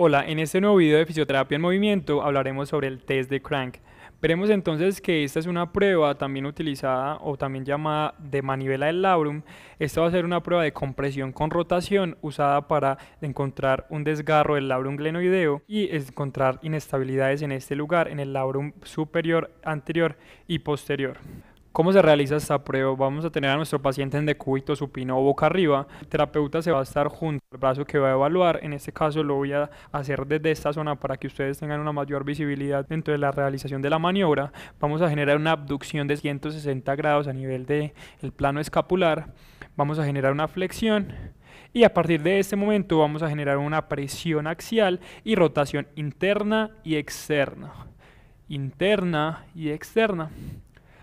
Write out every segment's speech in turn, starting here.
Hola, en este nuevo video de Fisioterapia en Movimiento hablaremos sobre el test de Crank. Veremos entonces que esta es una prueba también utilizada o también llamada de manivela del labrum. Esta va a ser una prueba de compresión con rotación usada para encontrar un desgarro del labrum glenoideo y encontrar inestabilidades en este lugar, en el labrum superior, anterior y posterior. ¿Cómo se realiza esta prueba? Vamos a tener a nuestro paciente en decúbito supino o boca arriba. El terapeuta se va a estar junto al brazo que va a evaluar. En este caso lo voy a hacer desde esta zona para que ustedes tengan una mayor visibilidad dentro de la realización de la maniobra. Vamos a generar una abducción de 160 grados a nivel del el plano escapular. Vamos a generar una flexión y a partir de este momento vamos a generar una presión axial y rotación interna y externa. Interna y externa.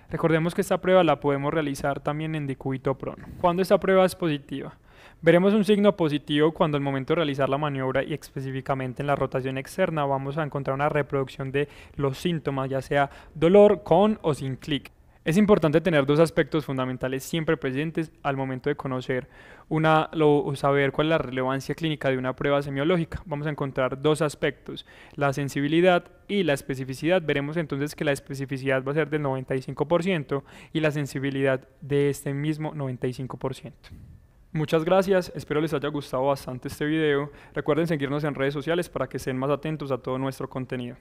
Recordemos que esta prueba la podemos realizar también en decúbito prono. Cuando esta prueba es positiva, veremos un signo positivo cuando al momento de realizar la maniobra y específicamente en la rotación externa vamos a encontrar una reproducción de los síntomas, ya sea dolor con o sin clic. Es importante tener dos aspectos fundamentales siempre presentes al momento de conocer una, saber cuál es la relevancia clínica de una prueba semiológica. Vamos a encontrar dos aspectos, la sensibilidad y la especificidad. Veremos entonces que la especificidad va a ser del 95% y la sensibilidad de este mismo 95%. Muchas gracias, espero les haya gustado bastante este video. Recuerden seguirnos en redes sociales para que estén más atentos a todo nuestro contenido.